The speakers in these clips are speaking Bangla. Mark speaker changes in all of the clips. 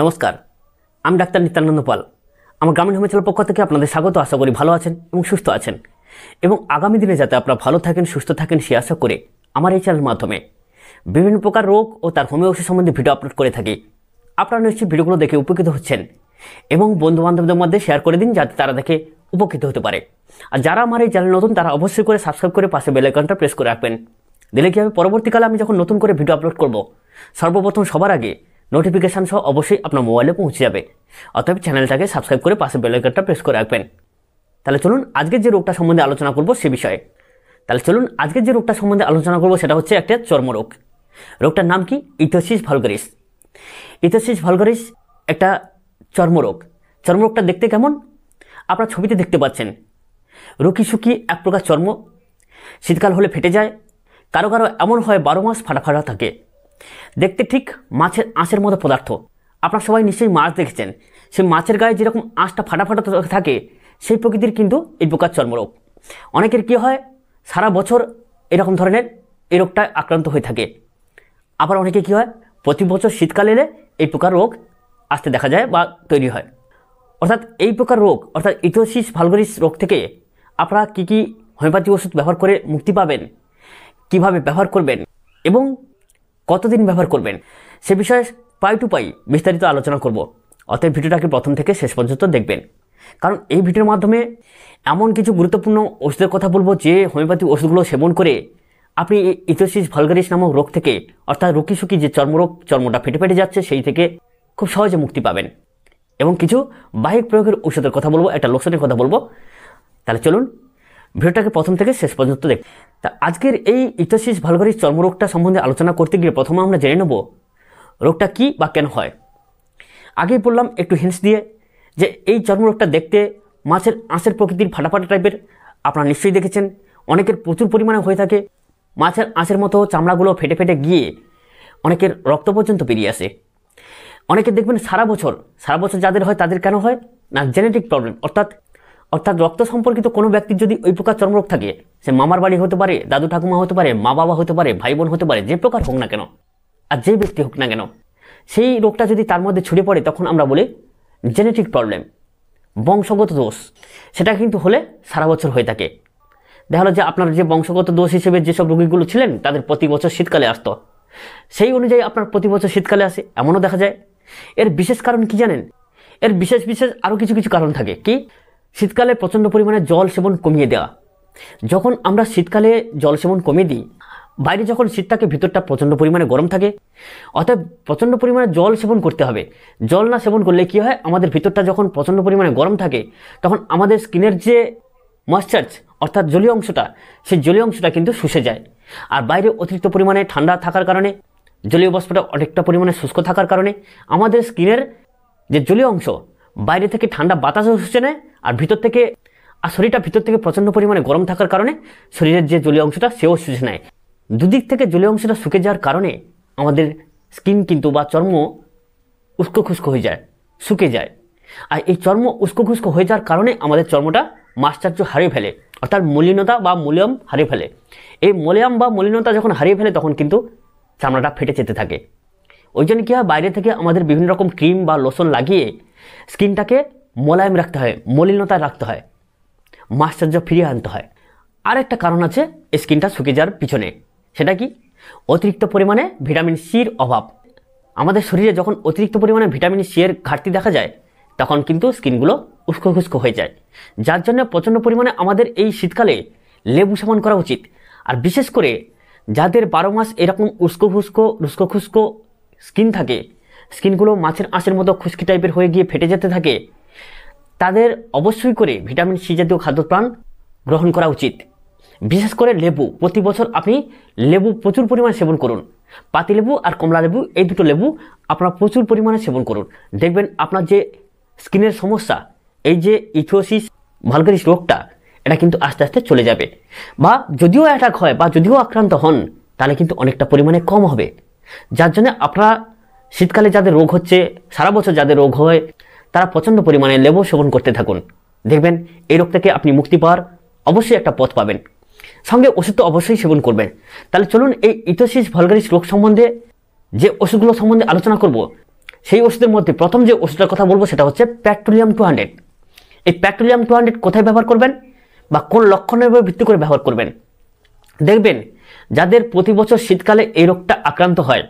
Speaker 1: নমস্কার আমি ডাক্তার নিত্যানন্দ পাল আমার গ্রামীণ হোমিওপ্যাথির পক্ষ থেকে আপনাদের স্বাগত আশা করি ভালো আছেন এবং সুস্থ আছেন এবং আগামী দিনে যাতে আপনারা ভালো থাকেন সুস্থ থাকেন সে আশা করে আমার এই চ্যানেলের মাধ্যমে বিভিন্ন প্রকার রোগ ও তার হোমিওপ্যাথি সম্বন্ধে ভিডিও আপলোড করে থাকি আপনারা নিশ্চয়ই ভিডিওগুলো দেখে উপকৃত হচ্ছেন এবং বন্ধুবান্ধবদের মধ্যে শেয়ার করে দিন যাতে তারা দেখে উপকৃত হতে পারে আর যারা আমার এই চ্যানেল নতুন তারা অবশ্যই করে সাবস্ক্রাইব করে পাশে বেলাইকনটা প্রেস করে রাখবেন দিলে কি হবে পরবর্তীকালে আমি যখন নতুন করে ভিডিও আপলোড করব সর্বপ্রথম সবার আগে নোটিফিকেশান সহ অবশ্যই আপনার মোবাইলে পৌঁছে যাবে অতএব চ্যানেলটাকে সাবস্ক্রাইব করে পাশে বেলাইকারটা প্রেস করে রাখবেন তাহলে চলুন আজকের যে রোগটা সম্বন্ধে আলোচনা করব সে বিষয়ে তাহলে চলুন আজকের যে রোগটা সম্বন্ধে আলোচনা করব সেটা হচ্ছে একটা চর্মরোগ রোগটার নাম কি ইথোসিস ভালগরিস ইথোসিস ভালগরিস একটা চর্মরোগ চর্মরোগটা দেখতে কেমন আপনার ছবিতে দেখতে পাচ্ছেন রুকি সুকি এক প্রকার চর্ম শীতকাল হলে ফেটে যায় কারো কারো এমন হয় বারো মাস ফাটাফাটা থাকে দেখতে ঠিক মাছের আঁশের মতো পদার্থ আপনারা সবাই নিশ্চয়ই মাছ দেখেছেন সেই মাছের গায়ে যেরকম আঁশটা ফাটাফাটা থাকে সেই প্রকৃতির কিন্তু এই প্রকার চর্মরোগ অনেকের কি হয় সারা বছর এরকম ধরনের এই রোগটায় আক্রান্ত হয়ে থাকে আবার অনেকে কি হয় প্রতি বছর শীতকালে এলে এই প্রকার রোগ আসতে দেখা যায় বা তৈরি হয় অর্থাৎ এই প্রকার রোগ অর্থাৎ ইথোসিস ভালগরিস রোগ থেকে আপনারা কী কী হোমিওপ্যাথি ওষুধ ব্যবহার করে মুক্তি পাবেন কিভাবে ব্যবহার করবেন এবং কতদিন ব্যবহার করবেন সে বিষয়ে পাই টু পাই বিস্তারিত আলোচনা করব অতএব ভিডিওটাকে প্রথম থেকে শেষ পর্যন্ত দেখবেন কারণ এই ভিডিওর মাধ্যমে এমন কিছু গুরুত্বপূর্ণ ওষুধের কথা বলবো যে হোমিওপ্যাথি ওষুধগুলো সেবন করে আপনি এই ইথোসিস ভালগারিস নামক রোগ থেকে অর্থাৎ সুকি যে চর্মরোগ চর্মটা ফেটে ফেটে যাচ্ছে সেই থেকে খুব সহজে মুক্তি পাবেন এবং কিছু বাহিক প্রয়োগের ওষুধের কথা বলবো একটা লোকসানের কথা বলবো তাহলে চলুন ভিডিওটাকে প্রথম থেকে শেষ পর্যন্ত দেখ তা আজকের এই ইটোসিস ভালভারির চর্মরোগটা সম্বন্ধে আলোচনা করতে গিয়ে প্রথমে আমরা জেনে নেব রোগটা কি বা কেন হয় আগেই বললাম একটু হিন্স দিয়ে যে এই চর্মরোগটা দেখতে মাছের আঁশের প্রকৃতির ফাটাফাটা টাইপের আপনারা নিশ্চয়ই দেখেছেন অনেকের প্রচুর পরিমাণে হয়ে থাকে মাছের আঁশের মতো চামড়াগুলো ফেটে ফেটে গিয়ে অনেকের রক্ত পর্যন্ত বেরিয়ে আসে অনেকে দেখবেন সারা বছর সারা বছর যাদের হয় তাদের কেন হয় না জেনেটিক প্রবলেম অর্থাৎ অর্থাৎ রক্ত সম্পর্কিত কোনো ব্যক্তির যদি ওই প্রকার চর্মরোগ থাকে সে মামার বাড়ি হতে পারে দাদু ঠাকুমা হতে পারে মা বাবা হতে পারে ভাই বোন হতে পারে যে প্রকার হোক না কেন আর যে ব্যক্তি হোক না কেন সেই রোগটা যদি তার মধ্যে ছড়িয়ে পড়ে তখন আমরা বলি জেনেটিক প্রবলেম বংশগত দোষ সেটা কিন্তু হলে সারা বছর হয়ে থাকে দেখা যে আপনার যে বংশগত দোষ হিসেবে যেসব রোগীগুলো ছিলেন তাদের প্রতি বছর শীতকালে আসতো সেই অনুযায়ী আপনার প্রতি বছর শীতকালে আসে এমনও দেখা যায় এর বিশেষ কারণ কি জানেন এর বিশেষ বিশেষ আরও কিছু কিছু কারণ থাকে কি শীতকালে প্রচণ্ড পরিমাণে জল সেবন কমিয়ে দেওয়া যখন আমরা শীতকালে জল সেবন কমিয়ে দিই বাইরে যখন শীত থাকে ভিতরটা প্রচণ্ড পরিমাণে গরম থাকে অর্থাৎ প্রচণ্ড পরিমাণে জল সেবন করতে হবে জল না সেবন করলে কি হয় আমাদের ভিতরটা যখন প্রচণ্ড পরিমাণে গরম থাকে তখন আমাদের স্কিনের যে ময়শ্চার্জ অর্থাৎ জলীয় অংশটা সেই জলীয় অংশটা কিন্তু শুষে যায় আর বাইরে অতিরিক্ত পরিমাণে ঠান্ডা থাকার কারণে জলীয় বস্পটা অনেকটা পরিমাণে শুষ্ক থাকার কারণে আমাদের স্কিনের যে জলীয় অংশ বাইরে থেকে ঠান্ডা বাতাসও শুষে নেয় আর ভিতর থেকে আর শরীরটা ভিতর থেকে প্রচণ্ড পরিমাণে গরম থাকার কারণে শরীরের যে জলীয় অংশটা সেও শুষে নেয় দুদিক থেকে জলীয় অংশটা শুকে যাওয়ার কারণে আমাদের স্কিন কিন্তু বা চর্ম উস্কো খুস্কো হয়ে যায় শুকে যায় আর এই চর্ম উস্কো খুস্কো হয়ে যাওয়ার কারণে আমাদের চর্মটা মাশ্চার্য হারিয়ে ফেলে অর্থাৎ মলিনতা বা মলিয়াম হারিয়ে ফেলে এই মলিয়াম বা মলিনতা যখন হারিয়ে ফেলে তখন কিন্তু চামড়াটা ফেটে যেতে থাকে ওই জন্য কী হয় বাইরে থেকে আমাদের বিভিন্ন রকম ক্রিম বা লোশন লাগিয়ে স্কিনটাকে মোলায়েম রাখতে হয় মলিনতা রাখতে হয় মাশ্চার্য ফিরিয়ে আনতে হয় আর একটা কারণ আছে স্কিনটা শুকিয়ে যাওয়ার পিছনে সেটা কি অতিরিক্ত পরিমাণে ভিটামিন সির অভাব আমাদের শরীরে যখন অতিরিক্ত পরিমাণে ভিটামিন সি এর ঘাটতি দেখা যায় তখন কিন্তু স্কিনগুলো উস্কো খুস্কো হয়ে যায় যার জন্য প্রচণ্ড পরিমাণে আমাদের এই শীতকালে লেবু সেবন করা উচিত আর বিশেষ করে যাদের বারো মাস এরকম উস্কো খুস্কো রুস্কো খুস্কো স্কিন থাকে স্কিনগুলো মাছের আঁশের মতো খুশকি টাইপের হয়ে গিয়ে ফেটে যেতে থাকে তাদের অবশ্যই করে ভিটামিন সি জাতীয় খাদ্যপ্রাণ গ্রহণ করা উচিত বিশেষ করে লেবু প্রতি বছর আপনি লেবু প্রচুর পরিমাণে সেবন করুন পাতিলেবু আর কমলা লেবু এই দুটো লেবু আপনারা প্রচুর পরিমাণে সেবন করুন দেখবেন আপনার যে স্কিনের সমস্যা এই যে ইথিওসিস ভালগারিস রোগটা এটা কিন্তু আস্তে আস্তে চলে যাবে বা যদিও অ্যাটাক হয় বা যদিও আক্রান্ত হন তাহলে কিন্তু অনেকটা পরিমাণে কম হবে যার জন্য আপনারা শীতকালে যাদের রোগ হচ্ছে সারা বছর যাদের রোগ হয় তারা প্রচণ্ড পরিমাণে লেবু সেবন করতে থাকুন দেখবেন এই রোগ থেকে আপনি মুক্তি পাওয়ার অবশ্যই একটা পথ পাবেন সঙ্গে ওষুধ তো অবশ্যই সেবন করবেন তাহলে চলুন এই ইথোসিস ভলগারিস রোগ সম্বন্ধে যে ওষুধগুলো সম্বন্ধে আলোচনা করব সেই ওষুধের মধ্যে প্রথম যে ওষুধের কথা বলবো সেটা হচ্ছে প্যাট্রোলিয়াম টু হান্ড্রেড এই প্যাট্রোলিয়াম টু হান্ড্রেড কোথায় ব্যবহার করবেন বা কোন লক্ষণের উপর ভিত্তি করে ব্যবহার করবেন দেখবেন যাদের প্রতি বছর শীতকালে এই রোগটা আক্রান্ত হয়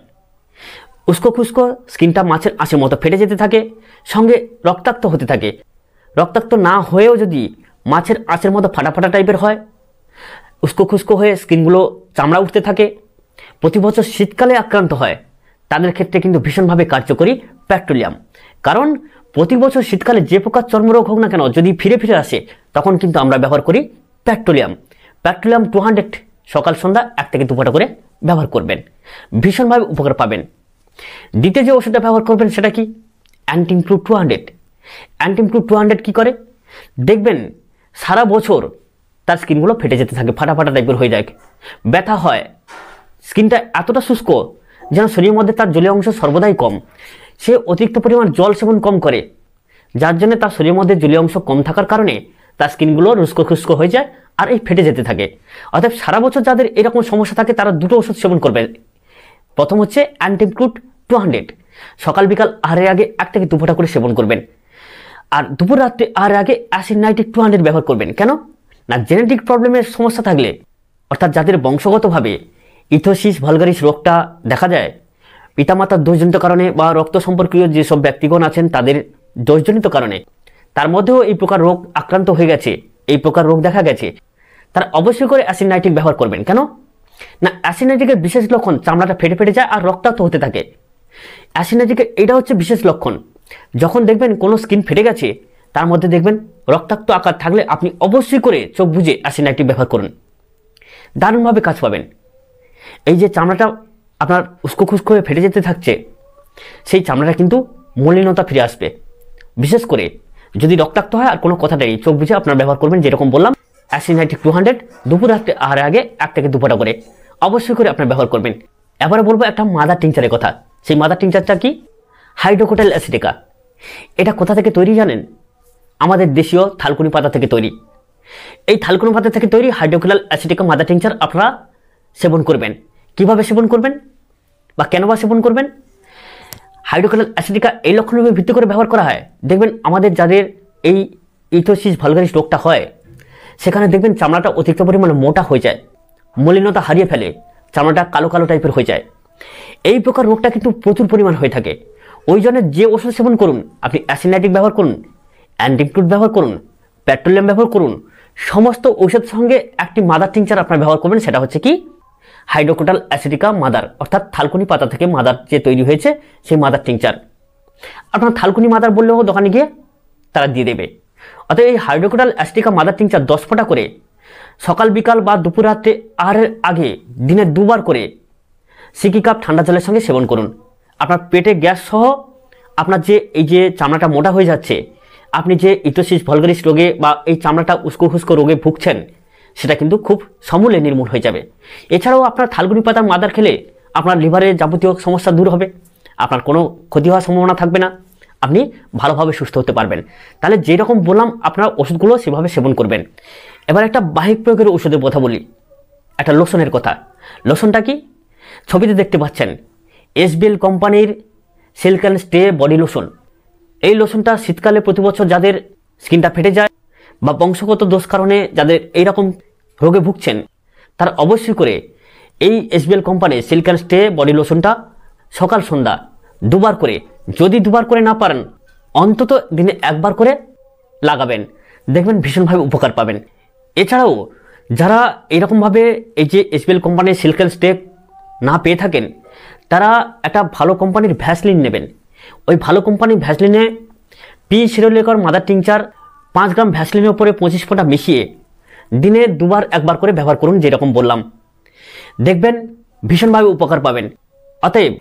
Speaker 1: উস্কো খুস্কো স্কিনটা মাছের আঁশের মতো ফেটে যেতে থাকে সঙ্গে রক্তাক্ত হতে থাকে রক্তাক্ত না হয়েও যদি মাছের আঁচের মতো ফাটা ফাটা টাইপের হয় উস্কো খুস্কো হয়ে স্কিনগুলো চামড়া উঠতে থাকে প্রতি বছর শীতকালে আক্রান্ত হয় তাদের ক্ষেত্রে কিন্তু ভীষণভাবে কার্যকরী পেট্রোলিয়াম কারণ প্রতি বছর শীতকালে যে প্রকার চর্মরোগ হোক না কেন যদি ফিরে ফিরে আসে তখন কিন্তু আমরা ব্যবহার করি পেট্রোলিয়াম পেট্রোলিয়াম টু হান্ড্রেড সকাল সন্ধ্যা এক থেকে দুপাটা করে ব্যবহার করবেন ভীষণভাবে উপকার পাবেন দ্বিতীয় যে ওষুধটা ব্যবহার করবেন সেটা কি অ্যান্টিম টু টু হান্ড্রেড অ্যান্টিম টু টু হান্ড্রেড কী করে দেখবেন সারা বছর তার স্কিনগুলো ফেটে যেতে থাকে ফাটা ফাটা টাইপের হয়ে যায় ব্যথা হয় স্কিনটা এতটা শুষ্ক যেন শরীরের মধ্যে তার জলীয় অংশ সর্বদাই কম সে অতিরিক্ত পরিমাণ জল সেবন কম করে যার জন্য তার শরীরের মধ্যে জলীয় অংশ কম থাকার কারণে তার স্কিনগুলো রুস্কো খুস্কো হয়ে যায় আর এই ফেটে যেতে থাকে অর্থাৎ সারা বছর যাদের এরকম সমস্যা থাকে তারা দুটো ওষুধ সেবন করবে প্রথম হচ্ছে অ্যান্টিক্রুট টু হান্ড্রেড সকাল বিকাল আহারের আগে এক থেকে দু করে সেবন করবেন আর দুপুর রাত্রে আর আগে অ্যাসিড নাইট্রিক টু হান্ড্রেড ব্যবহার করবেন কেন না জেনেটিক প্রবলেমের সমস্যা থাকলে অর্থাৎ যাদের বংশগতভাবে ইথোসিস ভালগারিস রোগটা দেখা যায় পিতামাতার দোষজনিত কারণে বা রক্ত সম্পর্কীয় যেসব ব্যক্তিগণ আছেন তাদের দোষজনিত কারণে তার মধ্যেও এই প্রকার রোগ আক্রান্ত হয়ে গেছে এই প্রকার রোগ দেখা গেছে তারা অবশ্যই করে অ্যাসিনাইটিক ব্যবহার করবেন কেন না অ্যাসিনাইটিকের বিশেষ লক্ষণ চামড়াটা ফেটে ফেটে যায় আর রক্তাক্ত হতে থাকে অ্যাসিনাইটিকের এটা হচ্ছে বিশেষ লক্ষণ যখন দেখবেন কোনো স্কিন ফেটে গেছে তার মধ্যে দেখবেন রক্তাক্ত আকার থাকলে আপনি অবশ্যই করে চোখ বুঝে অ্যাসিনাইটিক ব্যবহার করুন দারুণভাবে কাজ পাবেন এই যে চামড়াটা আপনার উস্কো খুস্কো হয়ে ফেটে যেতে থাকছে সেই চামড়াটা কিন্তু মলিনতা ফিরে আসবে বিশেষ করে যদি রক্তাক্ত হয় আর কোনো কথা নেই চোখ বুঝে আপনার ব্যবহার করবেন যেরকম বললাম অ্যাসিনাইটিক টু হান্ড্রেড দুপুর আহারে আগে এক থেকে দুপুরটা করে অবশ্যই করে আপনার ব্যবহার করবেন এবারে বলবো একটা মাদার টিংচারের কথা সেই মাদার টিংচারটা কি হাইড্রোকোটাল অ্যাসিডিকা এটা কোথা থেকে তৈরি জানেন আমাদের দেশীয় থালকুনি পাতা থেকে তৈরি এই থালকুনি পাতা থেকে তৈরি হাইড্রোকোটাল অ্যাসিডিকা মাদার টিংচার আপনারা সেবন করবেন কিভাবে সেবন করবেন বা কেন বা সেবন করবেন হাইড্রোক্লোরাল অ্যাসিডিকা এই লক্ষণের ভিত্তি করে ব্যবহার করা হয় দেখবেন আমাদের যাদের এই ইথোসিস ভালগারিস রোগটা হয় সেখানে দেখবেন চামড়াটা অতিরিক্ত পরিমাণে মোটা হয়ে যায় মলিনতা হারিয়ে ফেলে চামড়াটা কালো কালো টাইপের হয়ে যায় এই প্রকার রোগটা কিন্তু প্রচুর পরিমাণ হয়ে থাকে ওই জন্য যে ওষুধ সেবন করুন আপনি অ্যাসিনাইটিক ব্যবহার করুন অ্যান্টিক্রুট ব্যবহার করুন পেট্রোলিয়াম ব্যবহার করুন সমস্ত ঔষধ সঙ্গে একটি মাদার টিংচার আপনার ব্যবহার করবেন সেটা হচ্ছে কি হাইড্রোকোটাল অ্যাসিডিকা মাদার অর্থাৎ থালকুনি পাতা থেকে মাদার যে তৈরি হয়েছে সেই মাদার টিংচার আপনার থালকুনি মাদার বললেও দোকানে গিয়ে তারা দিয়ে দেবে অতএব এই হাইড্রোকোটাল অ্যাসিডিকা মাদার টিংচার দশ ফোঁটা করে সকাল বিকাল বা দুপুর রাত্রে আর আগে দিনে দুবার করে সিকি কাপ ঠান্ডা জলের সঙ্গে সেবন করুন আপনার পেটে গ্যাস সহ আপনার যে এই যে চামড়াটা মোটা হয়ে যাচ্ছে আপনি যে ইটোসিস ভলগারিস রোগে বা এই চামড়াটা উস্কো হুস্কো রোগে ভুগছেন সেটা কিন্তু খুব সমূলে নির্মূল হয়ে যাবে এছাড়াও আপনার থালগুনি পাতার মাদার খেলে আপনার লিভারের যাবতীয় সমস্যা দূর হবে আপনার কোনো ক্ষতি হওয়ার সম্ভাবনা থাকবে না আপনি ভালোভাবে সুস্থ হতে পারবেন তাহলে যেরকম বললাম আপনার ওষুধগুলো সেভাবে সেবন করবেন এবার একটা বাহিক প্রয়োগের ওষুধের কথা বলি একটা লোশনের কথা লোশনটা কি ছবিতে দেখতে পাচ্ছেন এসবিএল কোম্পানির silk and stay body lotion এই লোশনটা শীতকালে প্রতি বছর যাদের স্কিনটা ফেটে যায় বা বংশগত দোষ কারণে যাদের এইরকম রোগে ভুগছেন তার অবশ্যই করে এই SBL silk and stay body লোশনটা সকাল সন্ধ্যা দুবার করে যদি দুবার করে না পারেন অন্তত দিনে একবার করে লাগাবেন দেখবেন ভীষণভাবে উপকার পাবেন এছাড়াও যারা এরকমভাবে এই যে এসবিএল কোম্পানির অ্যান্ড স্টে না পেয়ে থাকেন তারা একটা ভালো কোম্পানির ভ্যাসলিন নেবেন ওই ভালো কোম্পানির ভ্যাসলিনে পি সিরোলেকর মাদার টিংচার পাঁচ গ্রাম ভ্যাসলিনের উপরে পঁচিশ ফোঁটা মিশিয়ে দিনে দুবার একবার করে ব্যবহার করুন যেরকম বললাম দেখবেন ভীষণভাবে উপকার পাবেন অতএব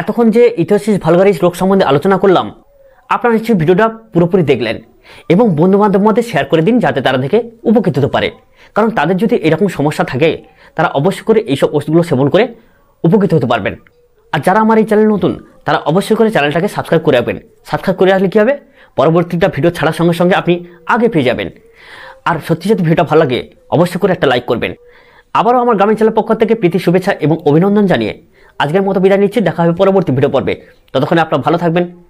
Speaker 1: এতক্ষণ যে ইথোসিস ভালগারিস রোগ সম্বন্ধে আলোচনা করলাম আপনারা নিশ্চয়ই ভিডিওটা পুরোপুরি দেখলেন এবং বন্ধুবান্ধব মধ্যে শেয়ার করে দিন যাতে তারা থেকে উপকৃত হতে পারে কারণ তাদের যদি এরকম সমস্যা থাকে তারা অবশ্যই করে এইসব ওষুধগুলো সেবন করে উপকৃত হতে পারবেন আর যারা আমার এই চ্যানেল নতুন তারা অবশ্যই করে চ্যানেলটাকে সাবস্ক্রাইব করে রাখবেন সাবস্ক্রাইব করে রাখলে কী হবে পরবর্তীটা ভিডিও ছাড়ার সঙ্গে সঙ্গে আপনি আগে পেয়ে যাবেন আর সত্যি সত্যি ভিডিওটা ভালো লাগে অবশ্যই করে একটা লাইক করবেন আবারও আমার গ্রামীণ চ্যানেল পক্ষ থেকে প্রীতি শুভেচ্ছা এবং অভিনন্দন জানিয়ে আজকের মতো বিদায় নিচ্ছি দেখা হবে পরবর্তী ভিডিও পর্বে ততক্ষণে আপনারা ভালো থাকবেন